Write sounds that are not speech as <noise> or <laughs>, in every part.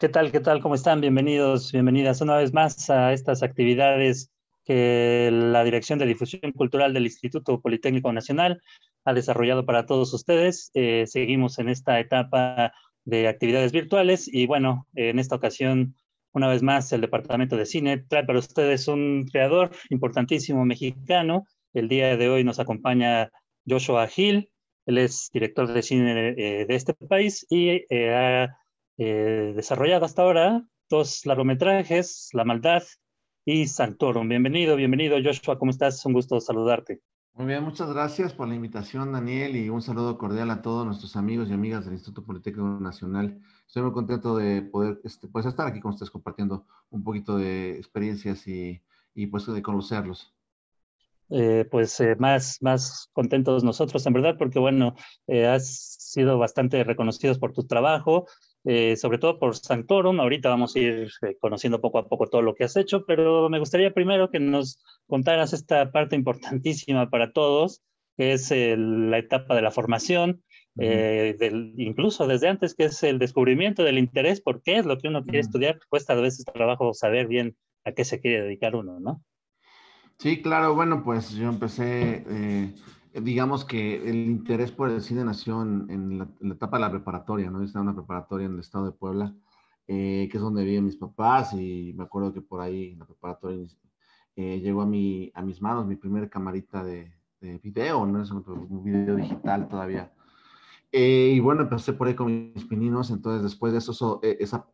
¿Qué tal? ¿Qué tal? ¿Cómo están? Bienvenidos, bienvenidas una vez más a estas actividades que la Dirección de Difusión Cultural del Instituto Politécnico Nacional ha desarrollado para todos ustedes. Eh, seguimos en esta etapa de actividades virtuales. Y bueno, en esta ocasión, una vez más, el Departamento de Cine trae para ustedes un creador importantísimo mexicano. El día de hoy nos acompaña Joshua Gil. Él es director de cine eh, de este país y eh, ha eh, desarrollado hasta ahora dos largometrajes, La Maldad y Santorum. Bienvenido, bienvenido Joshua, ¿cómo estás? Un gusto saludarte. Muy bien, muchas gracias por la invitación, Daniel, y un saludo cordial a todos nuestros amigos y amigas del Instituto Politécnico Nacional. Estoy muy contento de poder este, pues, estar aquí con ustedes compartiendo un poquito de experiencias y, pues de conocerlos. Eh, pues eh, más, contentos nosotros, en verdad, porque bueno, eh, has sido bastante reconocidos por tu trabajo eh, sobre todo por Santorum. Ahorita vamos a ir eh, conociendo poco a poco todo lo que has hecho, pero me gustaría primero que nos contaras esta parte importantísima para todos, que es la etapa de la formación, eh, incluso desde antes, que es el descubrimiento del interés por qué es lo que uno quiere estudiar. Cuesta a veces trabajo saber bien a qué se quiere dedicar uno, ¿no? Sí, claro, bueno, pues yo empecé digamos que el interés por el cine nació en, la, etapa de la preparatoria, ¿no? estaba en una preparatoria en el estado de Puebla, eh, que es donde viven mis papás y me acuerdo que por ahí en la preparatoria eh, llegó a, mi, a mis manos mi primer camarita de, video, no es un video digital todavía. Eh, y bueno, empecé por ahí con mis pininos, entonces después de eso, eso esa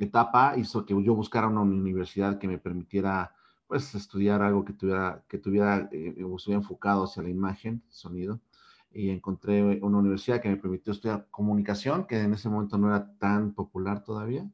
etapa hizo que yo buscara una universidad que me permitiera pues estudiar algo que tuviera, que tuviera, eh, eh, estuviera enfocado hacia la imagen, sonido, y encontré una universidad que me permitió estudiar comunicación, que en ese momento no era tan popular todavía,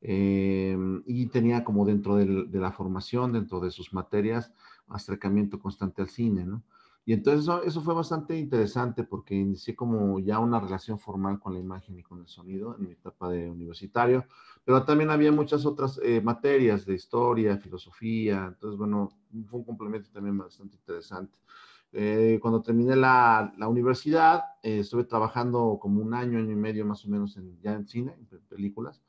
eh, y tenía como dentro de la formación, dentro de sus materias, acercamiento constante al cine, ¿no? Y entonces eso, fue bastante interesante porque inicié como ya una relación formal con la imagen y con el sonido en mi etapa de universitario, pero también había muchas otras eh, materias de historia, filosofía, entonces bueno, fue un complemento también bastante interesante. Eh, cuando terminé la, la universidad, eh, estuve trabajando como un año, año y medio más o menos ya en cine, en películas,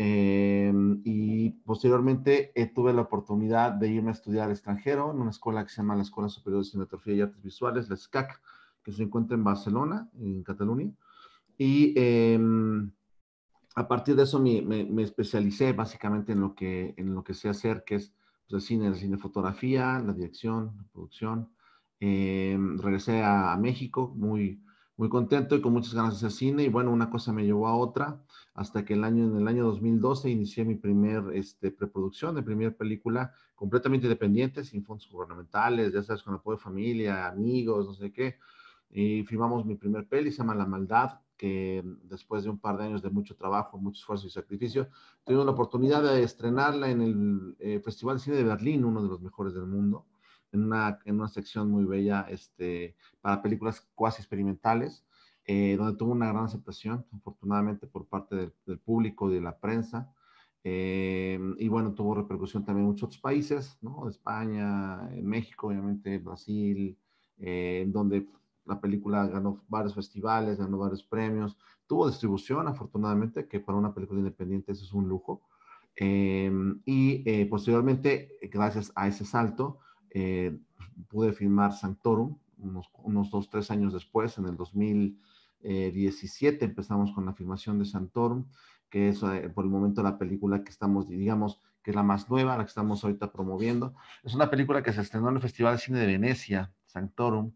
Em, y posteriormente eh, tuve la oportunidad de irme a estudiar al extranjero en una escuela que se llama la Escuela Superior de Cinematografía y Artes Visuales, la SCAC, que se encuentra en Barcelona, en Cataluña. Y em, a partir de eso me, especialicé básicamente en lo, que, en lo que sé hacer, que es pues, el cine, la cinefotografía, la dirección, la producción. Em, regresé a, a México muy muy contento y con muchas ganas de hacer cine y bueno, una cosa me llevó a otra hasta que el año, en el año 2012 inicié mi primer este, preproducción de primera película completamente independiente, sin fondos gubernamentales, ya sabes, con apoyo de familia, amigos, no sé qué. Y firmamos mi primer peli, se llama La Maldad, que después de un par de años de mucho trabajo, mucho esfuerzo y sacrificio, tuve la oportunidad de estrenarla en el eh, Festival de Cine de Berlín, uno de los mejores del mundo en una, una sección muy bella este, para películas cuasi experimentales, eh, donde tuvo una gran aceptación, afortunadamente por parte del, público y de la prensa. Eh, y bueno, tuvo repercusión también en muchos otros países, ¿no? España, México, obviamente Brasil, eh, donde la película ganó varios festivales, ganó varios premios, tuvo distribución, afortunadamente, que para una película independiente eso es un lujo. y posteriormente, gracias a ese salto, eh, pude filmar Sanctorum unos, dos, tres años después, en el 2017 eh, empezamos con la filmación de Sanctorum, que es eh, por el momento la película que estamos, digamos, que es la más nueva, la que estamos ahorita promoviendo. Es una película que se estrenó en el Festival de Cine de Venecia, Sanctorum,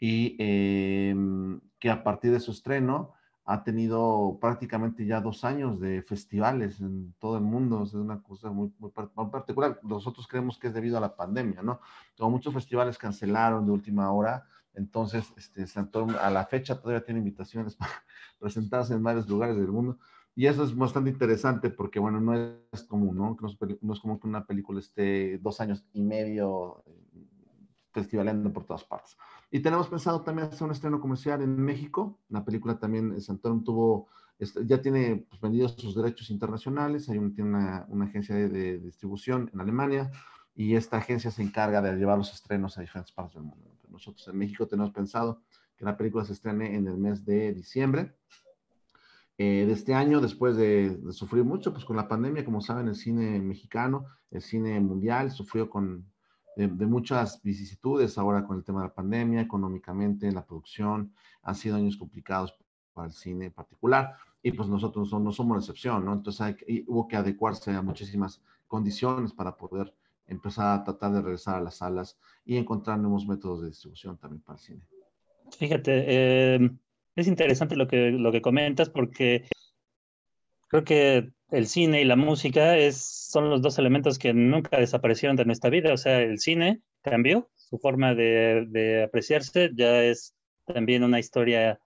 y em, que a partir de su estreno ha tenido prácticamente ya dos años de festivales en todo el mundo, es una cosa muy, muy, particular. Nosotros creemos que es debido a la pandemia, ¿no? Como muchos festivales cancelaron de última hora, entonces este, a la fecha todavía tiene invitaciones <laughs> para presentarse en varios lugares del mundo. Y eso es bastante interesante porque, bueno, no es común, ¿no? no es común que una película esté dos años y medio eh, festivalando por todas partes. Y tenemos pensado también hacer un estreno comercial en México. La película también, eh, Santorum tuvo, este, ya tiene pues, vendidos sus derechos internacionales, hay tiene una, agencia de, distribución en Alemania y esta agencia se encarga de llevar los estrenos a diferentes partes del mundo. Nosotros en México tenemos pensado que la película se estrene en el mes de diciembre. Eh, de este año, después de, sufrir mucho, pues con la pandemia, como saben, el cine mexicano, el cine mundial, sufrió con, de, muchas vicisitudes ahora con el tema de la pandemia, económicamente, la producción, han sido años complicados para el cine en particular, y pues nosotros no, somos la excepción, ¿no? Entonces hay, hubo que adecuarse a muchísimas condiciones para poder empezar a tratar de regresar a las salas y encontrar nuevos métodos de distribución también para el cine. Fíjate, eh, es interesante lo que, lo que comentas porque creo que el cine y la música es, son los dos elementos que nunca desaparecieron de nuestra vida. O sea, el cine cambió, su forma de, de apreciarse ya es también una historia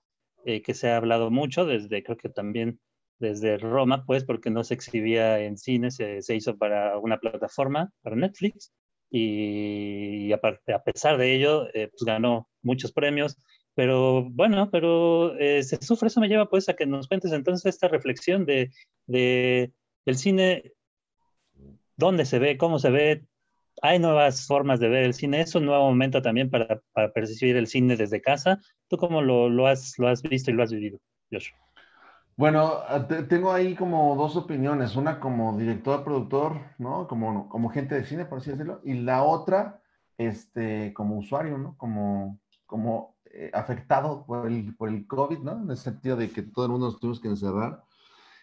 eh, que se ha hablado mucho desde, creo que también desde Roma, pues, porque no se exhibía en cine, se, hizo para una plataforma, para Netflix, y, a, pesar de ello, eh, pues ganó muchos premios, pero bueno, pero eh, se sufre, eso me lleva pues a que nos cuentes entonces esta reflexión de, el cine, dónde se ve, cómo se ve, hay nuevas formas de ver el cine, es un nuevo momento también para, percibir el cine desde casa. ¿Tú cómo lo, has, lo has visto y lo has vivido, Joshua? Bueno, ah, tengo ahí como dos opiniones, una como director, productor, ¿no? Como, como gente de cine, por así decirlo, y la otra, este, como usuario, ¿no? Como, como eh, afectado por el, por el COVID, ¿no? En el sentido de que todo el mundo nos tuvimos que encerrar.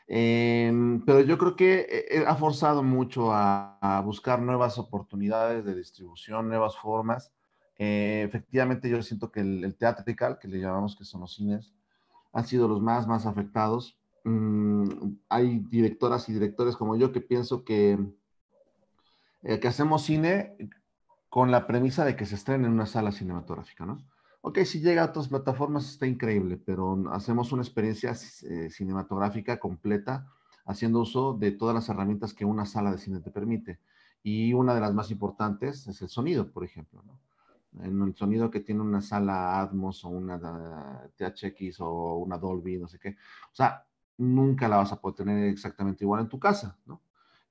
Em, pero yo creo que eh, ha forzado mucho a, buscar nuevas oportunidades de distribución, nuevas formas. Eh, efectivamente, yo siento que el, el, teatrical, que le llamamos que son los cines, han sido los más, más afectados. Mm, hay directoras y directores como yo que pienso que, que hacemos cine con la premisa de que se estrene en una sala cinematográfica, ¿no? Ok, si llega a otras plataformas está increíble, pero hacemos una experiencia eh, cinematográfica completa haciendo uso de todas las herramientas que una sala de cine te permite. Y una de las más importantes es el sonido, por ejemplo. ¿no? el sonido que tiene una sala Atmos o una THX o una Dolby, no sé qué. O sea, nunca la vas a poder tener exactamente igual en tu casa, ¿no?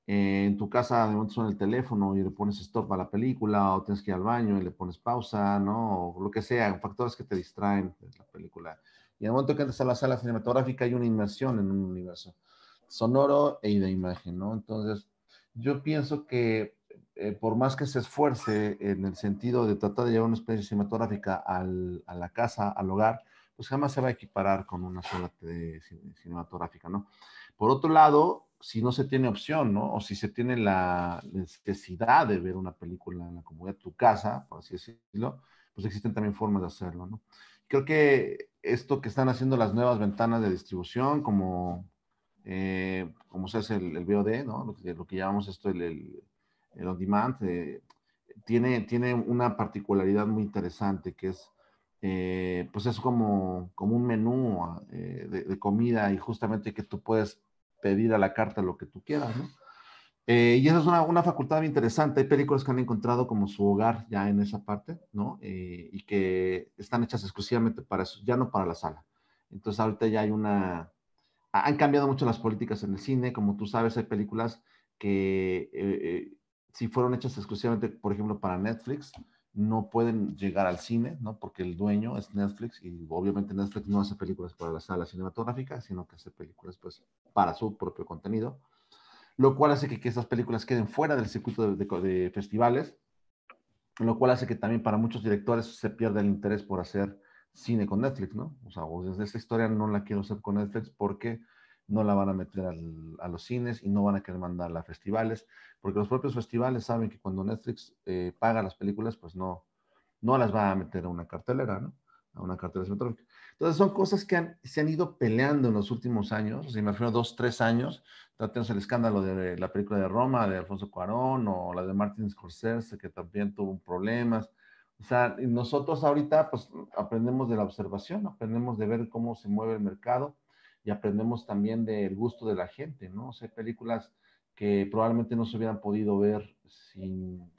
Eh, en tu casa de momento suena el teléfono y le pones stop a la película o tienes que ir al baño y le pones pausa, ¿no? O lo que sea, factores que te distraen de la película. Y de momento que entras a la sala cinematográfica hay una inmersión en un universo sonoro e de imagen, ¿no? Entonces, yo pienso que eh, por más que se esfuerce en el sentido de tratar de llevar una experiencia cinematográfica al, a la casa, al hogar, pues jamás se va a equiparar con una sola cinematográfica, ¿no? Por otro lado, si no se tiene opción, ¿no? O si se tiene la necesidad de ver una película en la comunidad, de tu casa, por así decirlo, pues existen también formas de hacerlo, ¿no? Creo que esto que están haciendo las nuevas ventanas de distribución, como, eh, como se hace el, el VOD, ¿no? Lo que, llamamos esto el, el, on demand, eh, tiene, tiene una particularidad muy interesante que es eh, pues es como, como un menú ah, de, de, comida y justamente que tú puedes pedir a la carta lo que tú quieras, ¿no? Eh, y esa es una, una, facultad bien interesante. Hay películas que han encontrado como su hogar ya en esa parte, ¿no? Eh, y que están hechas exclusivamente para eso, ya no para la sala. Entonces ahorita ya hay una... Han cambiado mucho las políticas en el cine, como tú sabes, hay películas que eh, si fueron hechas exclusivamente, por ejemplo, para Netflix, no pueden llegar al cine, ¿no? Porque el dueño es Netflix y obviamente Netflix no hace películas para la sala cinematográfica, sino que hace películas pues para su propio contenido, lo cual hace que, que estas películas queden fuera del circuito de, festivales, lo cual hace que también para muchos directores se pierda el interés por hacer cine con Netflix, ¿no? O sea, desde esta historia no la quiero hacer con Netflix porque no la van a meter a los cines y no van a querer mandarla a festivales, porque los propios festivales saben que cuando Netflix eh, paga las películas, pues no, no las va a meter a una cartelera, ¿no? A una cartelera cinematográfica. Entonces son cosas que se han ido peleando en los últimos años, si me refiero a dos, tres años, tratemos el escándalo de la película de Roma, de Alfonso Cuarón, o la de Martin Scorsese, que también tuvo problemas. O sea, nosotros ahorita pues aprendemos de la observación, aprendemos de ver cómo se mueve el mercado, y aprendemos también del gusto de la gente, ¿no? O sea, películas que probablemente no se hubieran podido ver sin,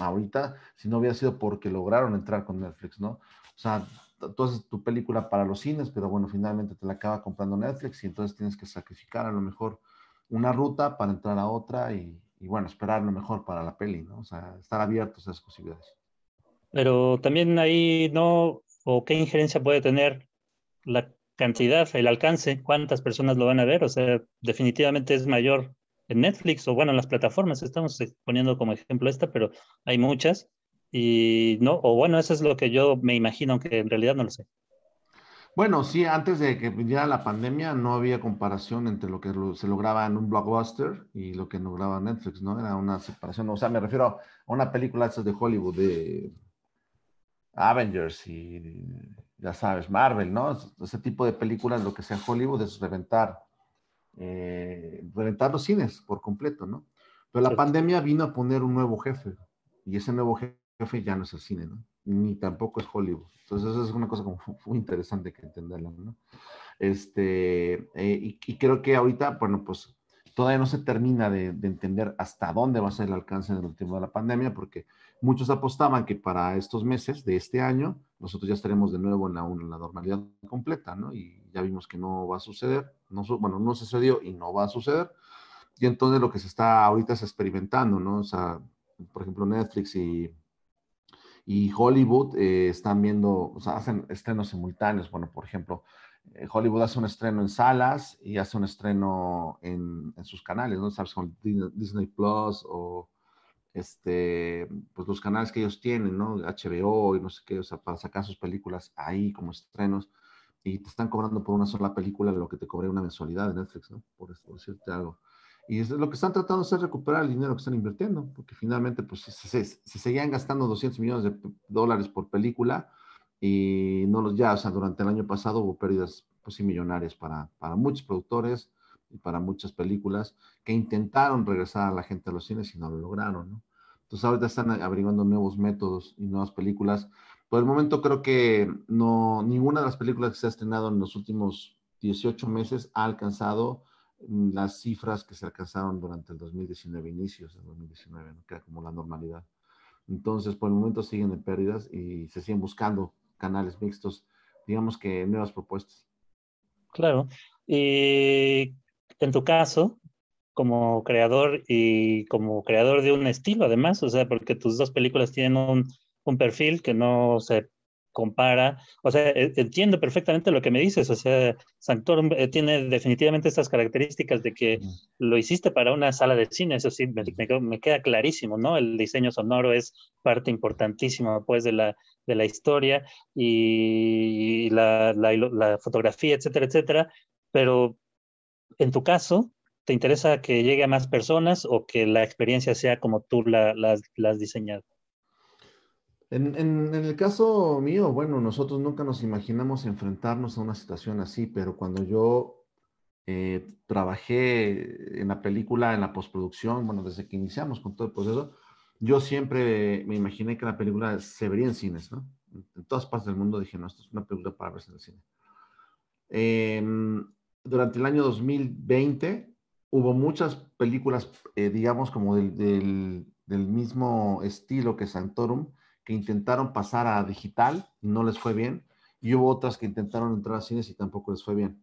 ahorita si no hubiera sido porque lograron entrar con Netflix, ¿no? O sea, tú haces tu película para los cines, pero bueno, finalmente te la acaba comprando Netflix y entonces tienes que sacrificar a lo mejor una ruta para entrar a otra y, bueno, esperar lo mejor para la peli, ¿no? O sea, estar abiertos a esas posibilidades. Pero también ahí no, o qué injerencia puede tener la cantidad, el alcance, cuántas personas lo van a ver. O sea, definitivamente es mayor en Netflix o bueno, en las plataformas. Estamos poniendo como ejemplo esta, pero hay muchas. Y no, o bueno, eso es lo que yo me imagino, aunque en realidad no lo sé. Bueno, sí, antes de que viniera la pandemia no había comparación entre lo que se lograba en un blockbuster y lo que lograba Netflix, ¿no? Era una separación, o sea, me refiero a una película de Hollywood de Avengers y ya sabes, Marvel, ¿no? Ese tipo de películas, lo que sea Hollywood, es reventar, eh, reventar los cines por completo, ¿no? Pero la pandemia vino a poner un nuevo jefe y ese nuevo jefe ya no es el cine, ¿no? Ni tampoco es Hollywood. Entonces, eso es una cosa como <laughs> muy interesante que entenderlo, ¿no? Este, eh, y, creo que ahorita, bueno, pues todavía no se termina de, de entender hasta dónde va a ser el alcance del último de la pandemia, porque Muchos apostaban que para estos meses de este año nosotros ya estaremos de nuevo en la, normalidad completa, ¿no? Y ya vimos que no va a suceder, no, bueno, no sucedió y no va a suceder. Y entonces lo que se está ahorita es experimentando, ¿no? O sea, por ejemplo, Netflix y, Hollywood eh, están viendo, o sea, hacen estrenos simultáneos. Bueno, por ejemplo, eh, Hollywood hace un estreno en salas y hace un estreno en, en sus canales, ¿no? Sabes, con Disney Plus o este, pues los canales que ellos tienen, ¿no? HBO y no sé qué, o sea, para sacar sus películas ahí como estrenos y te están cobrando por una sola película lo que te cobré una mensualidad de Netflix, ¿no? Por, decirte algo. Y es lo que están tratando es recuperar el dinero que están invirtiendo, porque finalmente, pues, se, se, seguían gastando 200 millones de dólares por película y no los ya, o sea, durante el año pasado hubo pérdidas, pues, sí, millonarias para, para muchos productores, para muchas películas que intentaron regresar a la gente a los cines y no lo lograron, Entonces ahorita están averiguando nuevos métodos y nuevas películas. Por el momento creo que no, ninguna de las películas que se ha estrenado en los últimos 18 meses ha alcanzado mm, las cifras que se alcanzaron durante el 2019, inicios del 2019, ¿no? que era como la normalidad. Entonces, por el momento siguen en pérdidas y se siguen buscando canales mixtos, digamos que nuevas propuestas. Claro. Eh, en tu caso, como creador y como creador de un estilo además, o sea, porque tus dos películas tienen un, perfil que no se compara, o sea, e, entiendo perfectamente lo que me dices, o sea, Sanctorum eh, tiene definitivamente estas características de que lo hiciste para una sala de cine, eso sí, me, queda clarísimo, ¿no? El diseño sonoro es parte importantísima, pues, de la, de la historia y la, la fotografía, etcétera, etcétera, pero en tu caso, ¿te interesa que llegue a más personas o que la experiencia sea como tú la, has diseñado? En, en, el caso mío, bueno, nosotros nunca nos imaginamos enfrentarnos a una situación así, pero cuando yo eh, trabajé en la película, en la postproducción, bueno, desde que iniciamos con todo el proceso, yo siempre me imaginé que la película se vería en cines, ¿no? En todas partes del mundo dije, no, esto es una película para verse en el cine. Eh, durante el año 2020 hubo muchas películas, eh, digamos, como del, del, mismo estilo que Santorum, que intentaron pasar a digital y no les fue bien, y hubo otras que intentaron entrar a cines y tampoco les fue bien.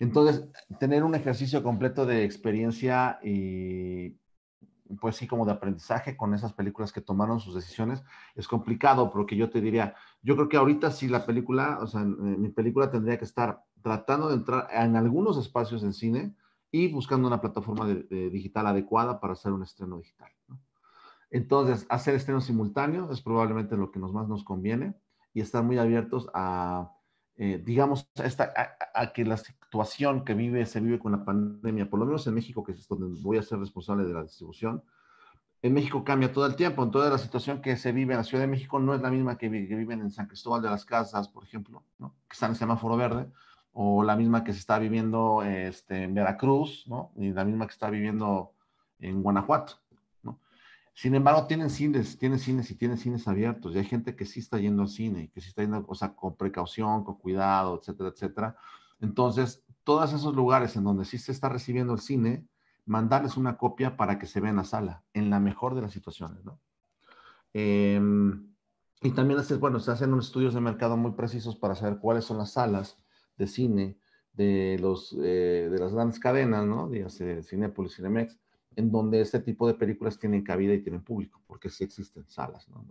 Entonces, tener un ejercicio completo de experiencia y, pues sí, como de aprendizaje con esas películas que tomaron sus decisiones, es complicado porque yo te diría, yo creo que ahorita sí la película, o sea, mi película tendría que estar tratando de entrar en algunos espacios en cine y buscando una plataforma digital adecuada para hacer un estreno digital. Entonces, hacer estrenos simultáneos es probablemente lo que nos más nos conviene y estar muy abiertos a, eh, digamos, a, que la situación que vive se vive con la pandemia, por lo menos en México, que es donde voy a ser responsable de la distribución. En México cambia todo el tiempo, entonces la situación que se vive en la Ciudad de México no es la misma que, viven en San Cristóbal de las Casas, por ejemplo, que están en semáforo verde, o la misma que se está viviendo este, en Veracruz, ¿no? Y la misma que se está viviendo en Guanajuato, ¿no? Sin embargo, tienen cines, tienen cines y tienen cines abiertos, y hay gente que sí está yendo al cine, que sí está yendo, o sea, con precaución, con cuidado, etcétera, etcétera. Entonces, todos esos lugares en donde sí se está recibiendo el cine, mandarles una copia para que se vea en la sala, en la mejor de las situaciones, ¿no? Em, y también, bueno, se hacen unos estudios de mercado muy precisos para saber cuáles son las salas de cine de, los, eh, de las grandes cadenas, ¿no? de Cinepolis, Cinemex, en donde este tipo de películas tienen cabida y tienen público, porque sí existen salas, ¿no?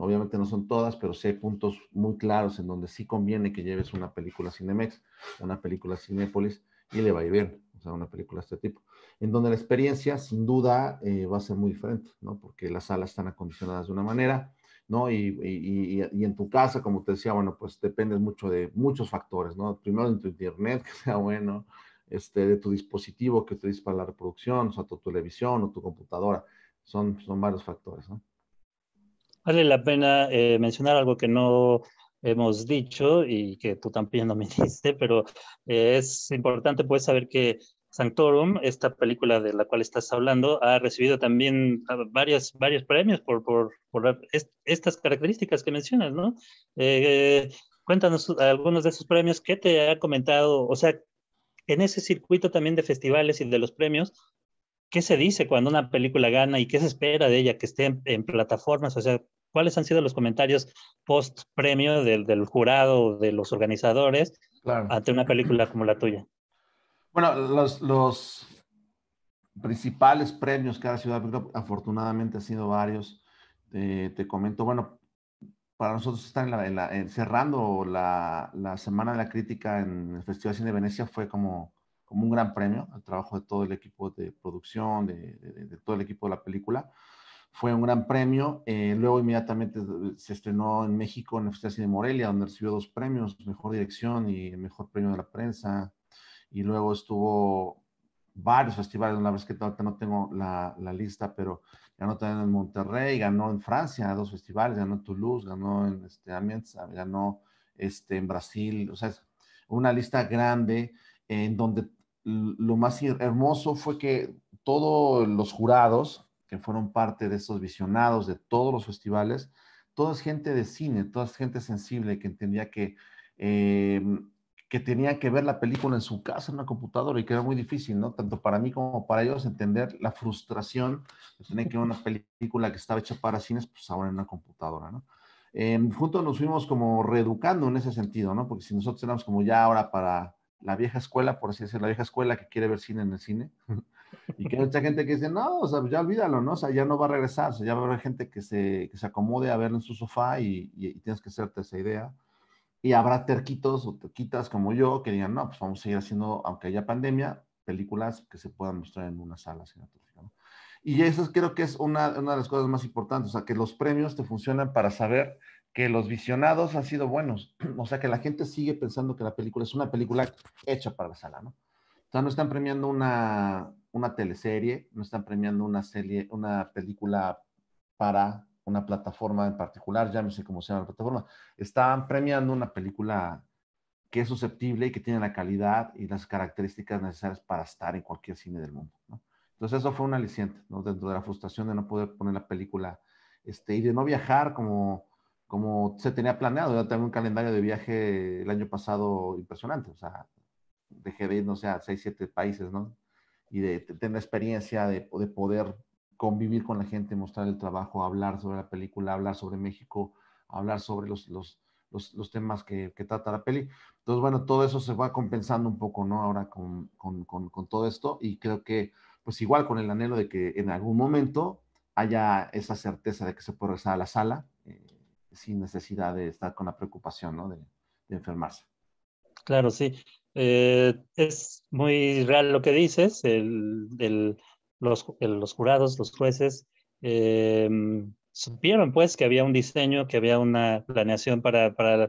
Obviamente no son todas, pero sí hay puntos muy claros en donde sí conviene que lleves una película Cinemex, una película Cinepolis, y le va a ir bien, o sea, una película de este tipo, en donde la experiencia sin duda eh, va a ser muy diferente, ¿no? Porque las salas están acondicionadas de una manera, ¿no? Y, en tu casa, como te decía, bueno, pues depende mucho de muchos factores, ¿no? Primero en tu internet, <laughs> que sea bueno, este, de tu dispositivo que utilices para la reproducción, o sea, tu televisión o tu computadora, son, son varios factores, ¿no? Vale la pena eh, mencionar algo que no hemos dicho y que tú también no me diste, pero eh, es importante pues saber que Sanctorum, esta película de la cual estás hablando, ha recibido también ah, varias, varios premios por, estas características que mencionas, ¿no? Eh, cuéntanos algunos de esos premios, ¿qué te ha comentado? O sea, en ese circuito también de festivales y de los premios, ¿qué se dice cuando una película gana y qué se espera de ella que esté en, plataformas? O sea, ¿cuáles han sido los comentarios post premio del, jurado jurado, de los organizadores ante una película como la tuya? Bueno, los, principales premios que ha ciudad, afortunadamente ha sido varios. te comento, bueno, para nosotros estar en la, cerrando la, Semana de la Crítica en el Festival de Cine de Venecia fue como, un gran premio al trabajo de todo el equipo de producción, de, todo el equipo de la película. Fue un gran premio. Eh, luego inmediatamente se estrenó en México en el Festival Cine de Morelia, donde recibió dos premios, Mejor Dirección y Mejor Premio de la Prensa, y luego estuvo varios festivales, la es que no tengo la, lista, pero ganó también en Monterrey, ganó en Francia, dos festivales, ganó en Toulouse, ganó en este, Amiens, ganó este, en Brasil, o sea, una lista grande en donde lo más hermoso fue que todos los jurados que fueron parte de esos visionados de todos los festivales, toda es gente de cine, toda es gente sensible que entendía que eh, que tenía que ver la película en su casa, en una computadora, y que era muy difícil, ¿no? Tanto para mí como para ellos entender la frustración de tener que ver una película que estaba hecha para cines, pues ahora en una computadora, ¿no? Em, juntos nos fuimos como reeducando en ese sentido, ¿no? Porque si nosotros éramos como ya ahora para la vieja escuela, por así decirlo, la vieja escuela que quiere ver cine en el cine, <laughs> y que hay mucha gente que dice, no, o sea, pues, ya olvídalo, ¿no? O sea, ya no va a regresar, o sea, ya va a haber gente que se, acomode a verlo en su sofá y tienes que hacerte esa idea. Y habrá terquitos o terquitas como yo que digan, no, pues vamos a seguir haciendo, aunque haya pandemia, películas que se puedan mostrar en una sala cinematográfica. Y eso creo que es una, de las cosas más importantes, o sea, que los premios te funcionan para saber que los visionados han sido buenos, <clears throat> o sea, que la gente sigue pensando que la película es una película hecha para la sala, ¿no? O sea, no están premiando una, una teleserie, no están premiando una serie, una película para una plataforma en particular, ya sé cómo se llama la plataforma, estaban premiando una película que es susceptible y que tiene la calidad y las características necesarias para estar en cualquier cine del mundo. Entonces eso fue un aliciente, ¿no? dentro de la frustración de no poder poner la película este, y de no viajar como, como se tenía planeado. Yo tenía un calendario de viaje el año pasado impresionante, o sea, dejé de ir, no sé, a seis, siete países, ¿no? Y de, tener la experiencia de, de poder convivir con la gente, mostrar el trabajo, hablar sobre la película, hablar sobre México, hablar sobre los, temas que, trata la peli. Entonces, bueno, todo eso se va compensando un poco, ¿no? Ahora con, todo esto y creo que, pues igual con el anhelo de que en algún momento haya esa certeza de que se puede regresar a la sala eh, sin necesidad de estar con la preocupación, ¿no? De, enfermarse. Claro, sí. Eh, es muy real lo que dices, el, el los, jurados, los jueces, em, supieron pues que había un diseño, que había una planeación para, para,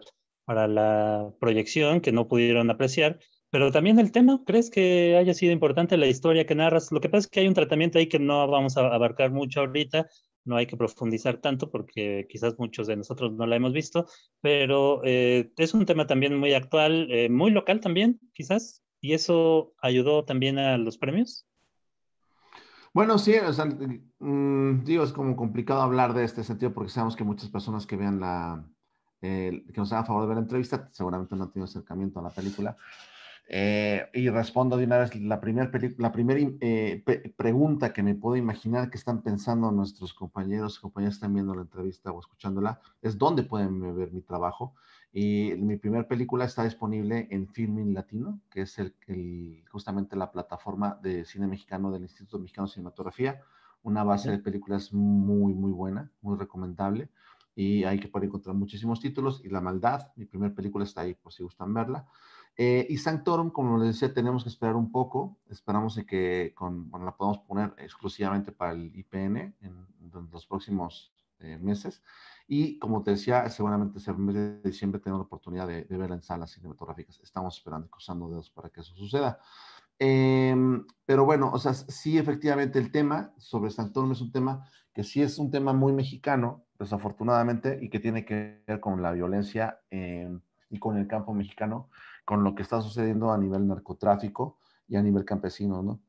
la proyección que no pudieron apreciar, pero también el tema, ¿crees que haya sido importante la historia que narras? Lo que pasa es que hay un tratamiento ahí que no vamos a abarcar mucho ahorita, no hay que profundizar tanto porque quizás muchos de nosotros no la hemos visto, pero eh, es un tema también muy actual, eh, muy local también, quizás, y eso ayudó también a los premios. Bueno, sí, mm, digo, es como complicado hablar de este sentido porque sabemos que muchas personas que vean la, eh, que nos hagan favor de ver la entrevista, seguramente no han tenido acercamiento a la película. Eh, y respondo de una vez la primera la primera eh, pregunta que me puedo imaginar que están pensando nuestros compañeros y compañeras que están viendo la entrevista o escuchándola es dónde pueden ver mi trabajo. Y mi primera película está disponible en Filming Latino, que es el, justamente la plataforma de cine mexicano del Instituto Mexicano de Cinematografía, una base de películas muy, muy buena, muy recomendable. Y hay que poder encontrar muchísimos títulos. Y La Maldad, mi primera película está ahí, por si gustan verla. Eh, y Sanctorum, como les decía, tenemos que esperar un poco. Esperamos que con, la podamos poner exclusivamente para el IPN en, los próximos eh, meses. Y como te decía, seguramente en mes de diciembre tenemos la oportunidad de, verla en salas cinematográficas. Estamos esperando y cruzando dedos para que eso suceda. Em, pero bueno, o sea, sí, efectivamente, el tema sobre Antonio es un tema que sí es un tema muy mexicano, desafortunadamente, y que tiene que ver con la violencia em, y con el campo mexicano, con lo que está sucediendo a nivel narcotráfico y a nivel campesino, ¿no?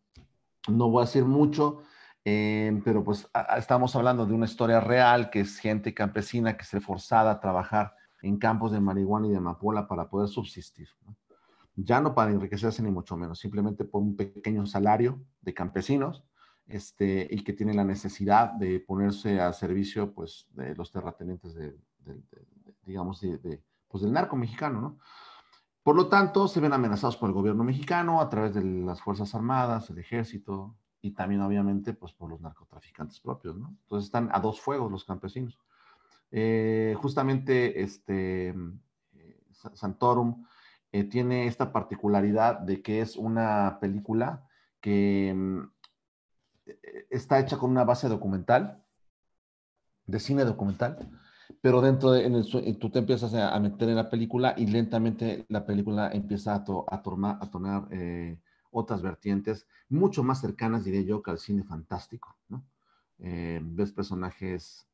No voy a decir mucho eh, pero pues estamos hablando de una historia real, que es gente campesina que se forzada a trabajar en campos de marihuana y de amapola para poder subsistir. Ya no para enriquecerse ni mucho menos, simplemente por un pequeño salario de campesinos este, y que tiene la necesidad de ponerse a servicio pues, de los terratenientes digamos, de, pues, del narco mexicano, Por lo tanto, se ven amenazados por el gobierno mexicano a través de las Fuerzas Armadas, el ejército, y también obviamente pues por los narcotraficantes propios, ¿no? Entonces están a dos fuegos los campesinos. Eh, justamente este mm, eh, Santorum eh, tiene esta particularidad de que es una película que mm, e-, e-, está hecha con una base documental, de cine documental, pero dentro de, en el, tú te empiezas a meter en la película y lentamente la película empieza a, a tornar otras vertientes mucho más cercanas, diría yo, que al cine fantástico, ¿no? Eh, ves personajes,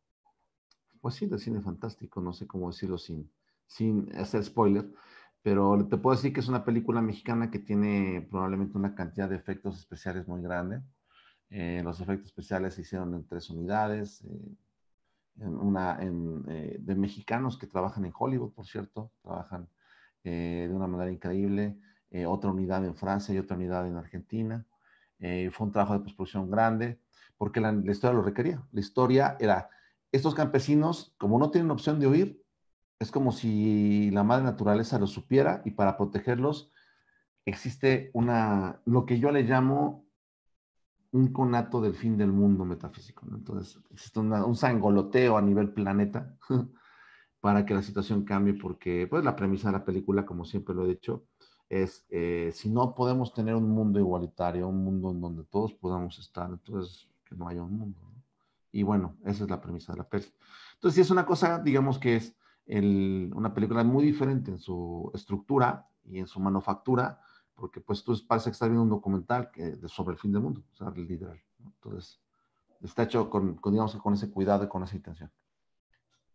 pues sí, del cine fantástico, no sé cómo decirlo sin, sin hacer spoiler, pero te puedo decir que es una película mexicana que tiene probablemente una cantidad de efectos especiales muy grande. Eh, los efectos especiales se hicieron en tres unidades, eh, en una, de mexicanos que trabajan en Hollywood, por cierto, trabajan de una manera increíble. Eh, otra unidad en Francia y otra unidad en Argentina. Eh, fue un trabajo de postproducción grande porque la, historia lo requería. La historia era, estos campesinos, como no tienen opción de huir, es como si la madre naturaleza lo supiera y para protegerlos existe una, lo que yo le llamo un conato del fin del mundo metafísico. Entonces, existe un sangoloteo a nivel planeta <laughs> para que la situación cambie porque, pues, la premisa de la película, como siempre lo he dicho, es eh, si no podemos tener un mundo igualitario, un mundo en donde todos podamos estar, entonces que no haya un mundo. Y bueno, esa es la premisa de la peli. Entonces, si es una cosa, digamos que es el, una película muy diferente en su estructura y en su manufactura, porque pues tú parece que estás viendo un documental que, sobre el fin del mundo, o sea, literal. ¿no? Entonces, está hecho con, digamos, con ese cuidado y con esa intención.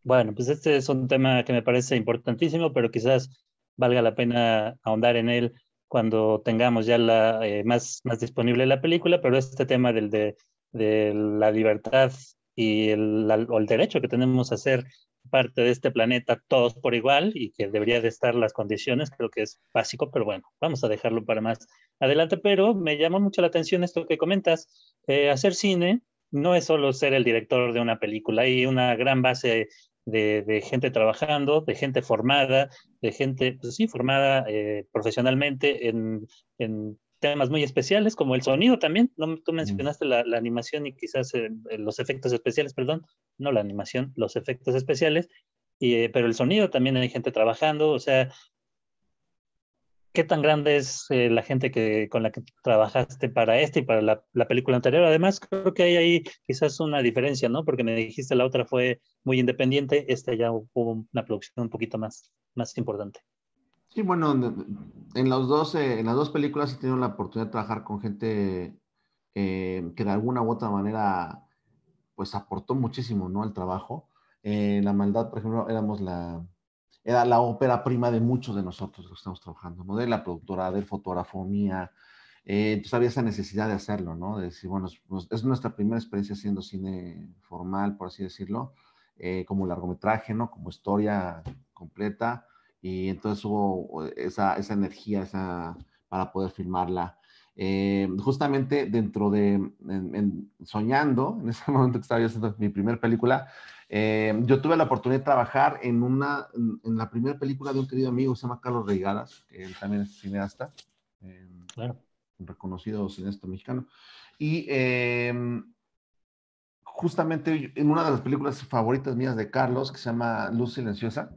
Bueno, pues este es un tema que me parece importantísimo, pero quizás valga la pena ahondar en él cuando tengamos ya la, eh, más, más disponible la película, pero este tema del, de, la libertad y el, el derecho que tenemos a ser parte de este planeta todos por igual y que debería de estar las condiciones, creo que es básico, pero bueno, vamos a dejarlo para más adelante. Pero me llama mucho la atención esto que comentas, eh, hacer cine no es solo ser el director de una película, hay una gran base de, gente trabajando, de gente formada, de gente, pues sí, formada eh, profesionalmente en, en, temas muy especiales, como el sonido también. No, tú mencionaste la, animación y quizás eh, los efectos especiales, perdón, no la animación, los efectos especiales, y, eh, pero el sonido también hay gente trabajando, o sea, qué tan grande es eh, la gente que, con la que trabajaste para este y para la, película anterior. Además, creo que hay ahí quizás una diferencia, ¿no? Porque me dijiste la otra fue muy independiente, esta ya hubo una producción un poquito más, más importante. Sí, bueno, en, los dos, eh, en las dos películas he tenido la oportunidad de trabajar con gente eh, que de alguna u otra manera pues aportó muchísimo, ¿no? Al trabajo. La Maldad, por ejemplo, éramos la, era la ópera prima de muchos de nosotros que estamos trabajando, De la productora, de fotógrafo, mía. Eh, entonces había esa necesidad de hacerlo, ¿no? De decir, bueno, es, pues, nuestra primera experiencia haciendo cine formal, por así decirlo, eh, como largometraje, ¿no? Como historia completa. Y entonces hubo eh, esa, energía para poder filmarla. justamente dentro de Soñando, en ese <laughs> momento que estaba haciendo mi primera película, eh, yo tuve la oportunidad de trabajar en una, en la primera película de un querido amigo, se llama Carlos Reigadas, que él también es cineasta, un eh, reconocido cineasta mexicano. Y eh, justamente en una de las películas favoritas mías de Carlos, que se llama Luz Silenciosa,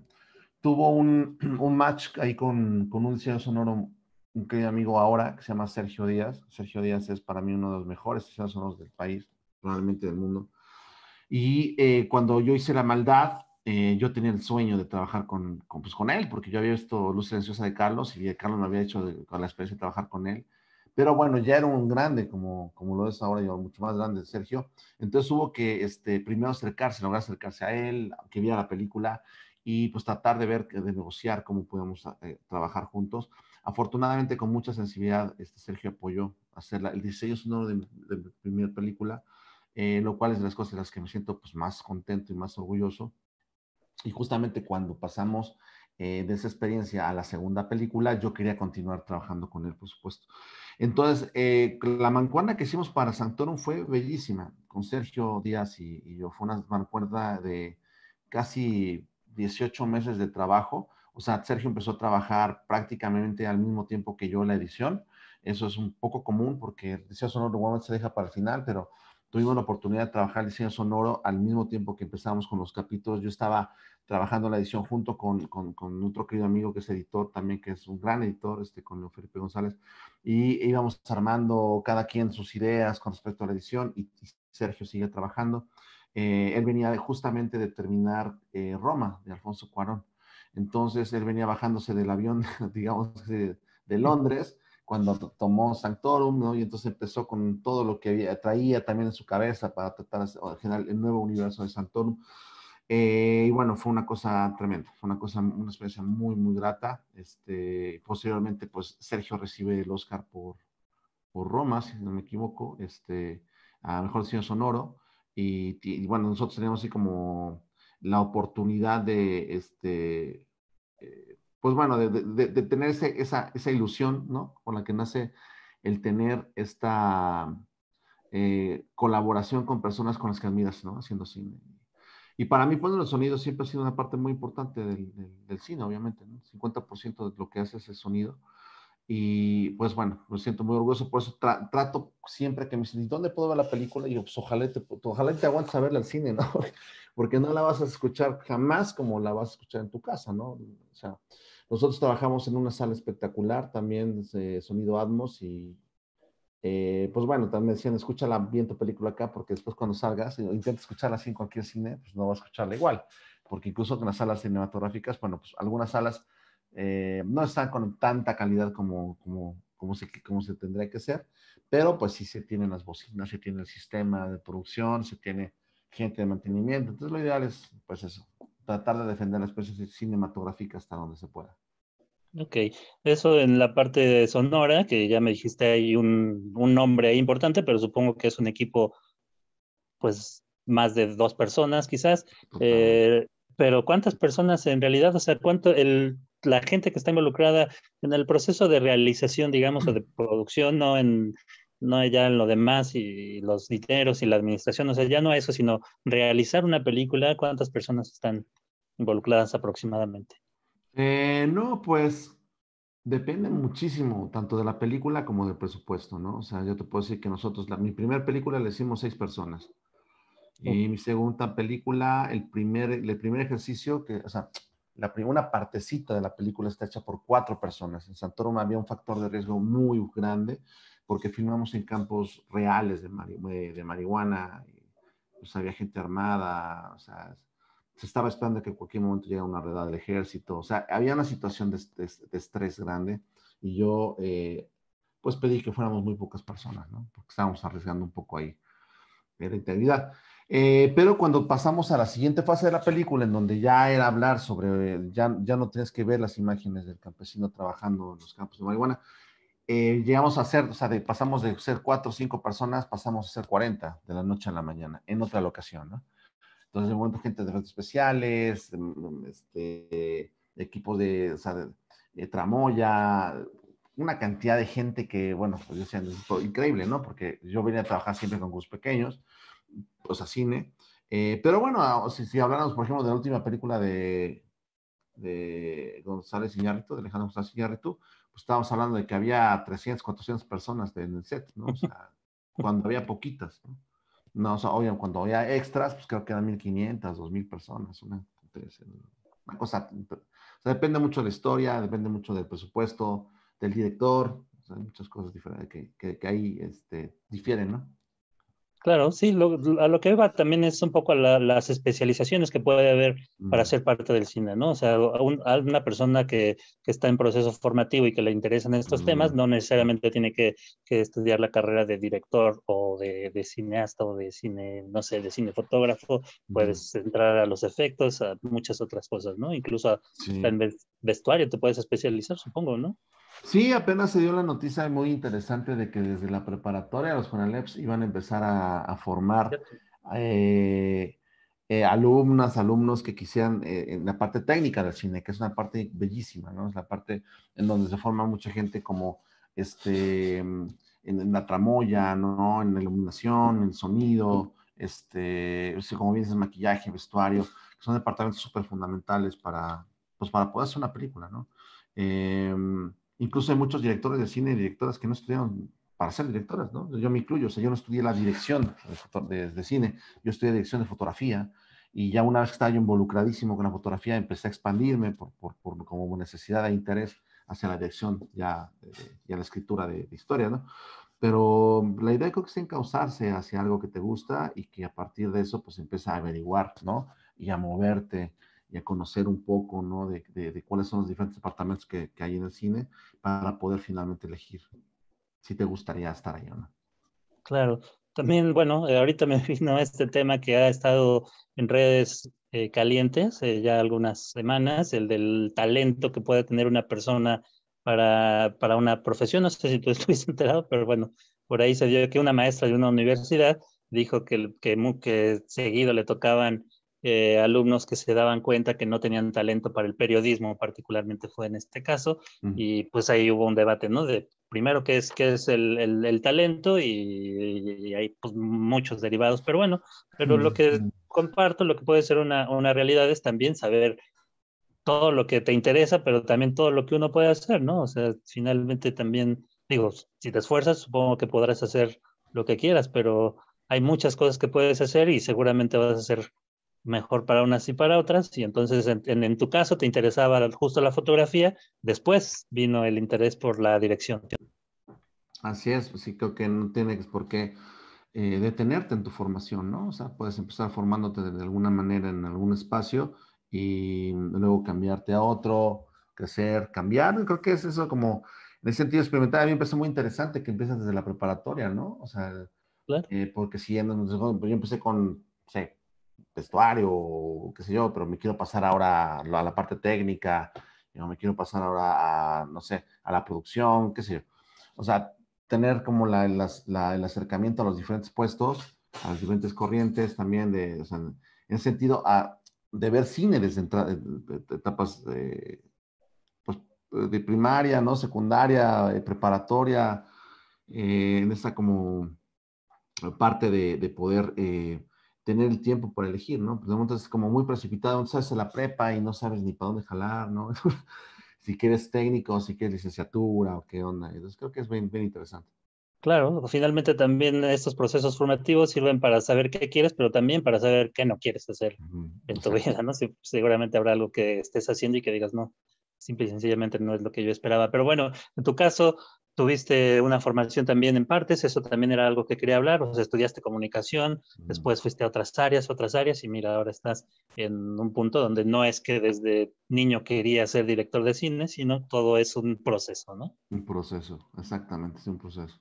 tuvo un, <clears throat> un match ahí con, con un diseño sonoro, un querido amigo ahora, que se llama Sergio Díaz. Sergio Díaz es para mí uno de los mejores diseñadores sonoros del país, probablemente del mundo y eh, cuando yo hice la maldad, eh, yo tenía el sueño de trabajar con, pues, con, él, porque yo había visto Luz Silenciosa de Carlos y Carlos me había hecho con la experiencia de trabajar con él. Pero bueno, ya era un grande, como, como lo es ahora, mucho más grande, Sergio. Entonces hubo que este, primero acercarse, lograr acercarse a él, que viera la película y pues tratar de ver, de negociar cómo podemos eh, trabajar juntos. Afortunadamente, con mucha sensibilidad, este Sergio apoyó hacerla. El diseño sonoro de, de mi primera película eh, lo cual es de las cosas de las que me siento pues, más contento y más orgulloso. Y justamente cuando pasamos eh, de esa experiencia a la segunda película, yo quería continuar trabajando con él, por supuesto. Entonces, eh, la mancuerna que hicimos para Santorum fue bellísima, con Sergio Díaz y, yo. Fue una mancuerna de casi 18 meses de trabajo. O sea, Sergio empezó a trabajar prácticamente al mismo tiempo que yo la edición. Eso es un poco común porque, decía Sonoro, se deja para el final, pero tuvimos la oportunidad de trabajar el diseño sonoro al mismo tiempo que empezamos con los capítulos. Yo estaba trabajando la edición junto con, con, otro querido amigo que es editor también, que es un gran editor, este, con Leo Felipe González, y íbamos armando cada quien sus ideas con respecto a la edición y, Sergio sigue trabajando. Eh, él venía justamente de terminar eh, Roma, de Alfonso Cuarón. Entonces él venía bajándose del avión, <laughs> digamos, de Londres cuando tomó Sanctorum, ¿no? Y entonces empezó con todo lo que había, traía también en su cabeza para tratar de generar el nuevo universo de Sanctorum. Eh, y bueno, fue una cosa tremenda, fue una cosa, una experiencia muy, muy grata. Este, posteriormente, pues Sergio recibe el Oscar por, por Roma, si no me equivoco, este, a Mejor Diseño Sonoro. Y, bueno, nosotros teníamos así como la oportunidad de este, eh, pues bueno, de, tener esa, esa, ilusión, ¿no? Con la que nace el tener esta eh, colaboración con personas con las que admiras, ¿no? Haciendo cine. Y para mí, pues, el sonido siempre ha sido una parte muy importante del, cine, obviamente, ¿no? 50% de lo que hace es el sonido. Y pues bueno, me siento muy orgulloso, por eso trato siempre que me dicen, ¿dónde puedo ver la película? Y yo, pues ojalá te, ojalá te aguantes a verla al cine, ¿no? <laughs> porque no la vas a escuchar jamás como la vas a escuchar en tu casa, ¿no? O sea, nosotros trabajamos en una sala espectacular, también sonido Atmos y, eh, pues bueno, también decían, escúchala bien tu película acá, porque después cuando salgas, eh, intenta escucharla así en cualquier cine, pues no vas a escucharla igual, porque incluso en las salas cinematográficas, bueno, pues algunas salas eh, no están con tanta calidad como, como, como, se, como se tendría que ser, pero pues sí se tienen las bocinas, se tiene el sistema de producción, se tiene gente de mantenimiento. Entonces lo ideal es, pues eso, tratar de defender las especies cinematográficas hasta donde se pueda. Ok, eso en la parte de Sonora, que ya me dijiste hay un, un nombre importante, pero supongo que es un equipo, pues, más de dos personas quizás. Eh, pero ¿cuántas personas en realidad, o sea, cuánto el, la gente que está involucrada en el proceso de realización, digamos, o de producción, no en no ya en lo demás y los dineros y la administración, o sea, ya no eso, sino realizar una película, ¿cuántas personas están involucradas aproximadamente? Eh, no, pues depende muchísimo, tanto de la película como del presupuesto, ¿no? O sea, yo te puedo decir que nosotros, la, mi primera película le hicimos seis personas. Y mi segunda película, el primer, el primer ejercicio, que, o sea, la primera partecita de la película está hecha por cuatro personas. En Santorum había un factor de riesgo muy grande porque filmamos en campos reales de, de marihuana, pues, había gente armada, se estaba esperando que en cualquier momento llegara una redada del ejército, o sea, había una situación de, estrés grande y yo eh, pues pedí que fuéramos muy pocas personas, Porque estábamos arriesgando un poco ahí eh, la integridad. Eh, pero cuando pasamos a la siguiente fase de la película, en donde ya era hablar sobre, eh, ya, ya no tienes que ver las imágenes del campesino trabajando en los campos de marihuana, eh, llegamos a ser, o sea, pasamos de ser cuatro o cinco personas, pasamos a ser cuarenta de la noche a la mañana, en otra locación, ¿no? Entonces, de momento, gente de redes especiales, mm, mm, este, equipos de, o sea, tramoya, una cantidad de gente que, bueno, pues yo decía, pues, increíble, ¿no? Porque yo venía a trabajar siempre con grupos pequeños, o pues, sea, cine. Eh, pero bueno, ah, si, si, habláramos, por ejemplo, de la última película de, de González Iñárritu, de Alejandro González Iñárritu, pues estábamos hablando de que había 300, 400 personas en el set, ¿no? O sea, <laughs> cuando había poquitas, ¿no? No, o sea, cuando había extras, pues creo que eran 1500, 2000 personas, una, cosa. O sea, depende mucho de la historia, depende mucho del presupuesto, del director, hay muchas cosas diferentes que, que, que ahí este, difieren, ¿no? Claro, sí, a lo que va también es un poco a las especializaciones que puede haber para ser parte del cine, ¿no? O sea, a una persona que, está en proceso formativo y que le interesan estos temas, no necesariamente tiene que, estudiar la carrera de director o de, cineasta o de cine, no sé, de cinefotógrafo, puedes entrar a los efectos, a muchas otras cosas, ¿no? Incluso en vestuario te puedes especializar, supongo, ¿no? Sí, apenas se dio la noticia muy interesante de que desde la preparatoria los Conaleps iban a empezar a, formar eh, eh, alumnas, alumnos que quisieran eh, en la parte técnica del cine, que es una parte bellísima, ¿no? Es la parte en donde se forma mucha gente como este en, la tramoya, ¿no? En la iluminación, en sonido, este, como bien dices, maquillaje, vestuario, que son departamentos súper fundamentales para, pues, para poder hacer una película, ¿no? Em, Incluso hay muchos directores de cine y directoras que no estudiaron para ser directoras, ¿no? Yo me incluyo, o sea, yo no estudié la dirección de, cine, yo estudié dirección de fotografía, y ya una vez que estaba yo involucradísimo con la fotografía, empecé a expandirme por, como necesidad de interés hacia la dirección ya, eh, y a la escritura de, historia, ¿no? Pero la idea creo que es encauzarse hacia algo que te gusta y que a partir de eso pues empieza a averiguar, ¿no? Y a moverte y a conocer un poco ¿no? de, de, cuáles son los diferentes departamentos que, que, hay en el cine para poder finalmente elegir si te gustaría estar ahí o no. Claro, también, bueno, eh, ahorita me <laughs> vino este tema que ha estado en redes eh, calientes eh, ya algunas semanas, el del talento que puede tener una persona para, para una profesión. No sé si tú <laughs> estuviste enterado, pero bueno, por ahí se dio que una maestra de una universidad dijo que, que, que seguido le tocaban eh, alumnos que se daban cuenta que no tenían talento para el periodismo, particularmente fue en este caso, y pues ahí hubo un debate, ¿no? De primero qué es, qué es el, el, talento y, hay pues, muchos derivados, pero bueno, pero lo que comparto, lo que puede ser una, una realidad es también saber todo lo que te interesa, pero también todo lo que uno puede hacer, ¿no? O sea, finalmente también, digo, si te esfuerzas, supongo que podrás hacer lo que quieras, pero hay muchas cosas que puedes hacer y seguramente vas a hacer mejor para unas y para otras, y entonces en, tu caso te interesaba justo la fotografía, después vino el interés por la dirección. Así es, pues sí creo que no tienes por qué eh, detenerte en tu formación, ¿no? O sea, puedes empezar formándote de alguna manera en algún espacio y luego cambiarte a otro, crecer, cambiar, creo que es eso como, en el sentido experimental, a mí me parece muy interesante que empiezas desde la preparatoria, ¿no? O sea, eh, porque si yo empecé con, sé, vestuario o qué sé yo, pero me quiero pasar ahora a la parte técnica, yo eh, me quiero pasar ahora a, no sé, a la producción, qué sé yo. O sea, tener como la, el acercamiento a los diferentes puestos, a las diferentes corrientes también, de, en el sentido a, de ver cine desde etapas de, pues, de primaria, ¿no? Secundaria, eh, preparatoria, eh, en esta como parte de, poder tener el tiempo por elegir, ¿no? Pues de momento es como muy precipitado, entonces sabes la prepa y no sabes ni para dónde jalar, ¿no? <laughs> si quieres técnico, si quieres licenciatura o qué onda. Entonces creo que es bien, interesante. Claro, finalmente también estos procesos formativos sirven para saber qué quieres, pero también para saber qué no quieres hacer en tu vida, ¿no? seguramente habrá algo que estés haciendo y que digas, no, simple y sencillamente no es lo que yo esperaba. Pero bueno, en tu caso, tuviste una formación también en partes, eso también era algo que quería hablar, o sea, estudiaste comunicación, después fuiste a otras áreas, otras áreas, y mira, ahora estás en un punto donde no es que desde niño quería ser director de cine, sino todo es un proceso, ¿no? Un proceso, exactamente, es un proceso.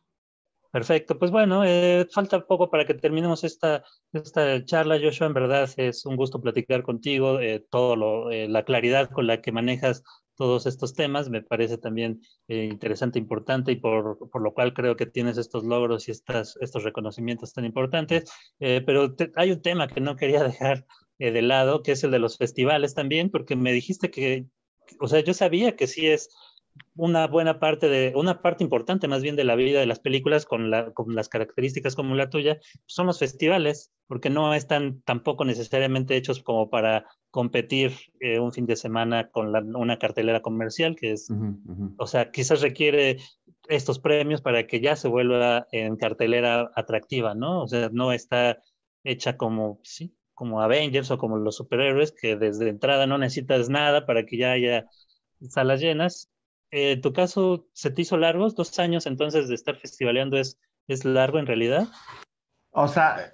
Perfecto, pues bueno, eh, falta poco para que terminemos esta, esta charla, Joshua. En verdad es un gusto platicar contigo, eh, todo lo, eh, la claridad con la que manejas todos estos temas. Me parece también eh, interesante, importante y por, lo cual creo que tienes estos logros y estas, estos reconocimientos tan importantes. Eh, pero hay un tema que no quería <laughs> dejar eh, de lado, que es el de los festivales también, porque me dijiste que, o sea, yo sabía que sí es una buena parte de, una parte importante más bien de la vida de las películas con, las características como la tuya, pues son los festivales, porque no están tampoco necesariamente hechos como para competir eh, un fin de semana con la, una cartelera comercial, que es, o sea, quizás requiere estos premios para que ya se vuelva en cartelera atractiva, ¿no? O sea, no está hecha como, sí, como Avengers o como los superhéroes, que desde entrada no necesitas nada para que ya haya salas llenas eh, tu caso se te hizo largo, dos años entonces de estar festivaleando es, es largo en realidad. O sea,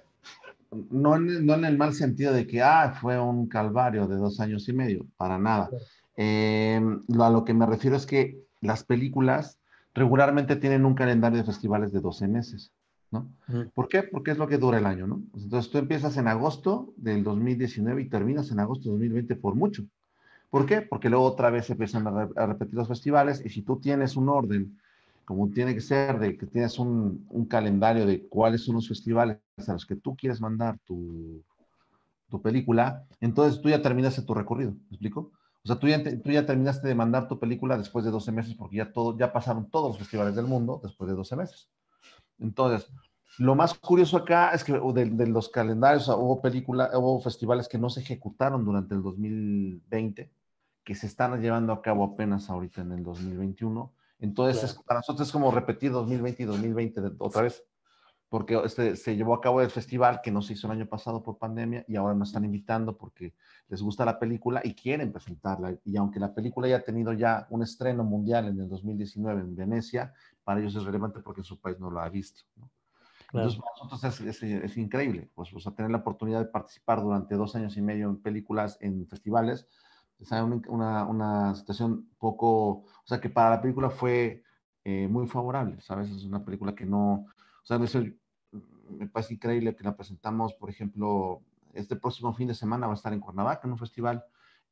no en, no en el mal sentido de que, ah, fue un calvario de dos años y medio, para nada. Eh, a lo que me refiero es que las películas regularmente tienen un calendario de festivales de 12 meses, ¿no? ¿Por qué? Porque es lo que dura el año, ¿no? Entonces tú empiezas en agosto del 2019 y terminas en agosto del 2020 por mucho. ¿Por qué? Porque luego otra vez se empiezan a, repetir los festivales y si tú tienes un orden, como tiene que ser, de que tienes un, calendario de cuáles son los festivales a los que tú quieres mandar tu, tu película, entonces tú ya terminaste tu recorrido, ¿me explico? O sea, tú ya, tú ya, terminaste de mandar tu película después de 12 meses porque ya, todo, ya pasaron todos los festivales del mundo después de 12 meses. Entonces, lo más curioso acá es que de, los calendarios hubo, película, hubo festivales que no se ejecutaron durante el 2020 que se están llevando a cabo apenas ahorita en el 2021. Entonces, para nosotros es como repetir 2020 y 2020 otra vez, porque este, se llevó a cabo el festival que no se hizo el año pasado por pandemia y ahora nos están invitando porque les gusta la película y quieren presentarla. Y aunque la película haya tenido ya un estreno mundial en el 2019 en Venecia, para ellos es relevante porque su país no lo ha visto. Entonces, para nosotros es, increíble, pues, o sea, tener la oportunidad de participar durante dos años y medio en películas, en festivales, una, una, situación poco, o sea, que para la película fue eh, muy favorable, ¿sabes? Es una película que no, o sea, me parece increíble que la presentamos, por ejemplo, este próximo fin de semana va a estar en Cuernavaca, en un festival,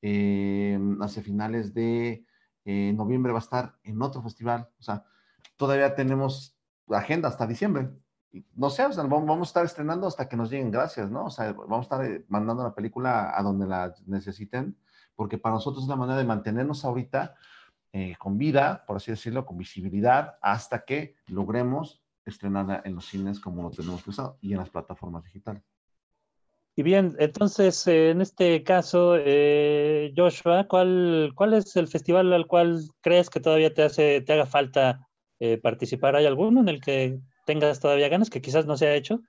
eh, hacia finales de eh, noviembre va a estar en otro festival, o sea, todavía tenemos agenda hasta diciembre. No sé, o sea, vamos a estar estrenando hasta que nos lleguen gracias, ¿no? O sea, vamos a estar eh, mandando la película a donde la necesiten porque para nosotros es una manera de mantenernos ahorita eh, con vida, por así decirlo, con visibilidad, hasta que logremos estrenarla en los cines como lo tenemos pensado y en las plataformas digitales. Y bien, entonces, eh, en este caso, eh, Joshua, ¿cuál, ¿cuál es el festival al cual crees que todavía te, hace, te haga falta participar? ¿Hay alguno en el que tengas todavía ganas que quizás no se ha hecho?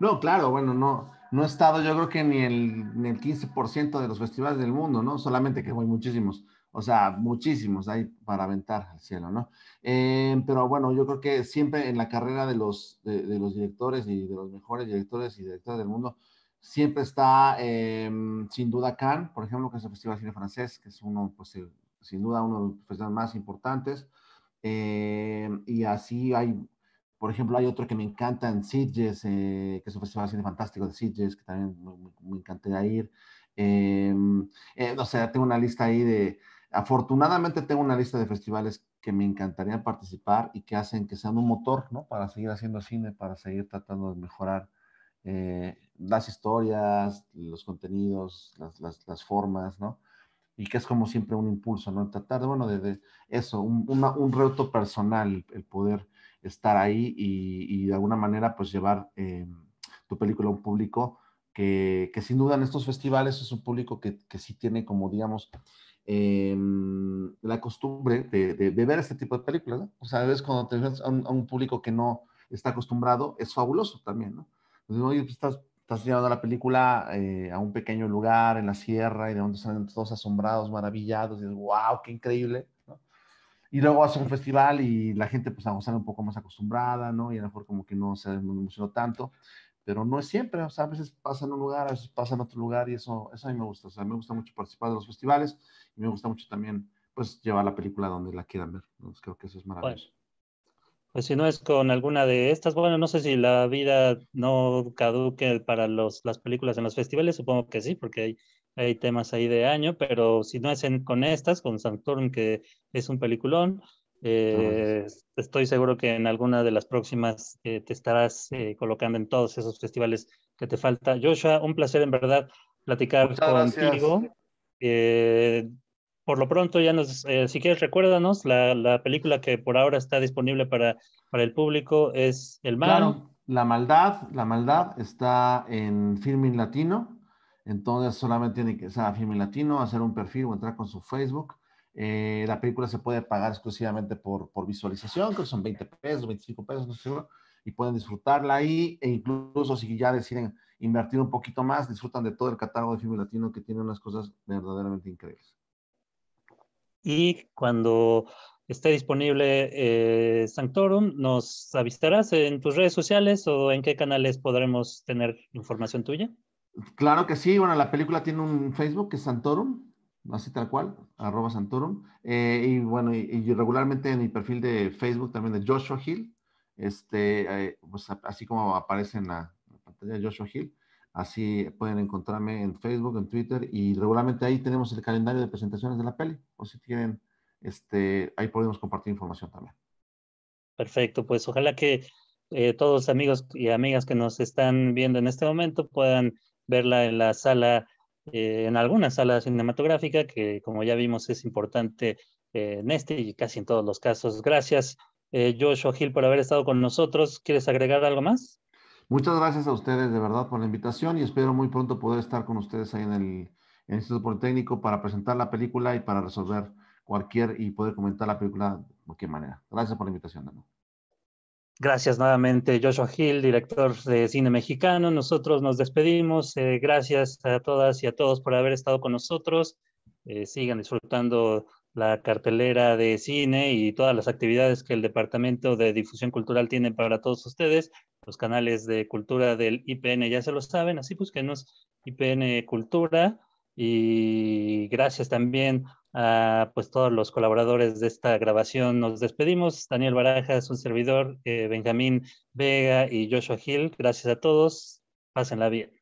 No, claro, bueno, no no he estado yo creo que ni el, el 15% de los festivales del mundo, ¿no? Solamente que hay muchísimos, o sea, muchísimos hay para aventar al cielo, ¿no? Eh, pero bueno, yo creo que siempre en la carrera de los, de, los directores y de los mejores directores y directores del mundo, siempre está, eh, sin duda, Cannes, por ejemplo, que es el Festival Cine Francés, que es uno, pues, sin duda, uno de los festivales más importantes. Eh, y así hay por ejemplo, hay otro que me encanta, Sitges, eh, que es un festival de fantástico de Sitges, que también me, me encantaría ir. Em, eh, o sea, tengo una lista ahí de, afortunadamente tengo una lista de festivales que me encantaría participar y que hacen que sean un motor, ¿no? Para seguir haciendo cine, para seguir tratando de mejorar eh, las historias, los contenidos, las, las, formas, ¿no? y que es como siempre un impulso, ¿no? Tratar, bueno, de, eso, un, un reto personal, el poder estar ahí y, de alguna manera pues llevar eh, tu película a un público que, sin duda en estos festivales es un público que, sí tiene como digamos eh, la costumbre de, ver este tipo de películas, ¿no? O sea, a veces cuando te ves a un, público que no está acostumbrado, es fabuloso también, ¿no? Entonces, pues, oye, pues, estás, estás llevando la película eh, a un pequeño lugar en la sierra y de donde salen todos asombrados, maravillados, y dices, wow, qué increíble y luego hace un festival y la gente pues a estar un poco más acostumbrada, ¿no? Y a lo mejor como que no se emocionó tanto, pero no es siempre, o sea, a veces pasa en un lugar, a veces pasa en otro lugar y eso, eso a mí me gusta, o sea, me gusta mucho participar de los festivales y me gusta mucho también pues llevar la película donde la quieran ver, pues, creo que eso es maravilloso. Pues si no es con alguna de estas, bueno, no sé si la vida no caduque para los, las películas en los festivales, supongo que sí, porque hay hay temas ahí de año, pero si no es con estas, con Sanctorum, que es un peliculón, eh, estoy seguro que en alguna de las próximas eh, te estarás eh, colocando en todos esos festivales que te falta. Joshua, un placer en verdad platicar contigo. por lo pronto, ya nos, si quieres, recuérdanos, la, película que por ahora está disponible para, para el público es El Mal. la maldad, la maldad está en Filming Latino entonces solamente tienen que ser a Filmin Latino, hacer un perfil o entrar con su Facebook. Eh, la película se puede pagar exclusivamente por, por visualización, que son 20 pesos, 25 pesos, no sé, y pueden disfrutarla ahí. E incluso si ya deciden invertir un poquito más, disfrutan de todo el catálogo de Filmin Latino que tiene unas cosas verdaderamente increíbles. Y cuando esté disponible eh, Sanctorum, nos avistarás en tus redes sociales o en qué canales podremos tener información tuya. Claro que sí. Bueno, la película tiene un Facebook que es Santorum, así tal cual, arroba Santorum. Eh, y bueno, y, regularmente en mi perfil de Facebook también de Joshua Hill, este, eh, pues así como aparece en la, pantalla Joshua Hill, así pueden encontrarme en Facebook, en Twitter y regularmente ahí tenemos el calendario de presentaciones de la peli, o si tienen, este, ahí podemos compartir información también. Perfecto, pues ojalá que eh, todos amigos y amigas que nos están viendo en este momento puedan verla en la sala, eh, en alguna sala cinematográfica, que como ya vimos es importante eh, en este y casi en todos los casos. Gracias, eh, Joshua Gil, por haber estado con nosotros. ¿Quieres agregar algo más? Muchas gracias a ustedes de verdad por la invitación y espero muy pronto poder estar con ustedes ahí en el, Instituto Politécnico para presentar la película y para resolver cualquier y poder comentar la película de cualquier manera. Gracias por la invitación, Gracias nuevamente, Joshua Hill, director de cine mexicano. Nosotros nos despedimos. Eh, gracias a todas y a todos por haber estado con nosotros. Eh, sigan disfrutando la cartelera de cine y todas las actividades que el Departamento de Difusión Cultural tiene para todos ustedes. Los canales de cultura del IPN ya se lo saben, así pues nos IPN Cultura. Y gracias también a pues, todos los colaboradores de esta grabación. Nos despedimos. Daniel Barajas, un servidor, eh, Benjamín Vega y Joshua Hill. Gracias a todos. la bien.